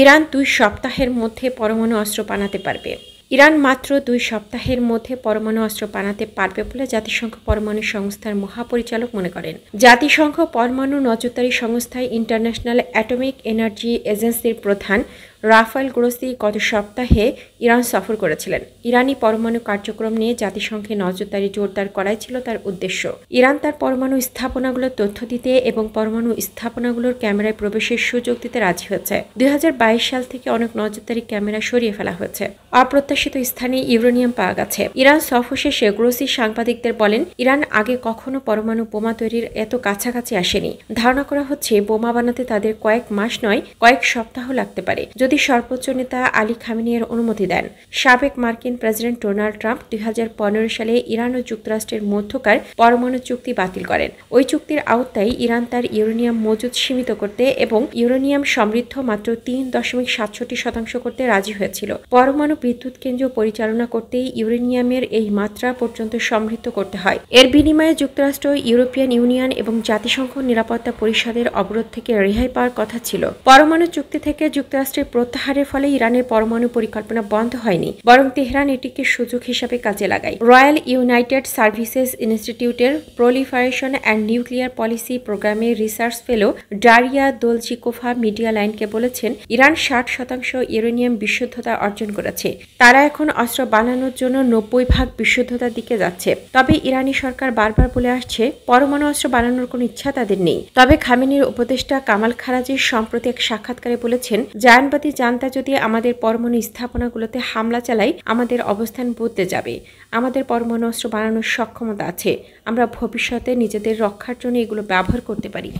Iran দুই সপ্তাহের মধ্যে পরমাণু অস্ত্র বানাতে পারবে ইরান মাত্র দুই সপ্তাহের মধ্যে পরমাণু অস্ত্র বানাতে পারবে বলে জাতিসংঘ পরমাণু সংস্থার মহাপরিচালক মনে করেন জাতিসংঘ পরমাণু নজরদারি সংস্থায় ইন্টারন্যাশনাল অ্যাটমিক এনার্জি এজেন্সির প্রধান রাফায়েল গ্রোসি গত সপ্তাহে ইরান সফর করেছিলেন ইরানি পরমাণু কার্যক্রম নিয়ে জাতিসংঘে নজরদারি জোরদার করাই ছিল তার উদ্দেশ্য ইরান তার পরমাণু স্থাপনাগুলোর তথ্য দিতে এবং পরমাণু স্থাপনাগুলোর ক্যামেরায় প্রবেশের সুযোগ দিতে রাজি হয়েছে দুই সাল থেকে অনেক নজরদারি ক্যামেরা সরিয়ে ফেলা হয়েছে অপ্রত্যাশিত স্থানে ইউরেনিয়াম পাওয়া গেছে ইরান সফর শেষে গ্রোসি সাংবাদিকদের বলেন ইরান আগে কখনো পরমাণু বোমা তৈরির এত কাছাকাছি আসেনি ধারণা করা হচ্ছে বোমা বানাতে তাদের কয়েক মাস নয় কয়েক সপ্তাহ লাগতে পারে যদি যদি সর্বোচ্চ নেতা আলী খামিনিয়ের অনুমতি দেন সাবেক মার্কিন প্রেসিডেন্ট ডোনাল্ড ট্রাম্প দুই সালে ইরান ও যুক্তরাষ্ট্রের মধ্যকার পরমাণু চুক্তি বাতিল করেন ওই চুক্তির আওতায় ইরান তার ইউরেনিয়াম মজুদ সীমিত করতে এবং ইউরেনিয়াম সমৃদ্ধ মাত্র তিন দশমিক সাতষট্টি শতাংশ করতে রাজি হয়েছিল পরমাণু বিদ্যুৎ কেন্দ্র পরিচালনা করতে ইউরেনিয়ামের এই মাত্রা পর্যন্ত সমৃদ্ধ করতে হয় এর বিনিময়ে যুক্তরাষ্ট্র ইউরোপিয়ান ইউনিয়ন এবং জাতিসংঘ নিরাপত্তা পরিষদের অবরোধ থেকে রেহাই পাওয়ার কথা ছিল পরমাণু চুক্তি থেকে যুক্তরাষ্ট্রের প্রত্যাহারের ফলে ইরানের পরমাণু পরিকল্পনা বন্ধ হয়নি বরং তেহরান এটিকে সুযোগ হিসাবে কাজে লাগায় রয়্যাল ইউনাইটেড সার্ভিসেস ইনস্টিটিউটের প্রলিফারেশন অ্যান্ড নিউক্লিয়ার পলিসি প্রোগ্রামের research fellow Daria Dolzikova media লাইনকে বলেছেন ইরান ষাট শতাংশ ইউরেনিয়াম বিশুদ্ধতা অর্জন করেছে তারা এখন অস্ত্র বানানোর জন্য নব্বই ভাগ বিশুদ্ধতার দিকে যাচ্ছে তবে ইরানি সরকার বারবার বলে আসছে পরমাণু অস্ত্র বানানোর কোন ইচ্ছা তাদের নেই তবে খামেনির উপদেষ্টা কামাল খারাজির সম্প্রতি এক সাক্ষাৎকারে বলেছেন জায়নবাদী জানতা যদি আমাদের পরমাণু স্থাপনাগুলোতে হামলা চালায় আমাদের অবস্থান বদলে যাবে আমাদের পরমাণু অস্ত্র বানানোর সক্ষমতা আছে আমরা ভবিষ্যতে নিজেদের রক্ষার জন্য এগুলো ব্যবহার করতে পারি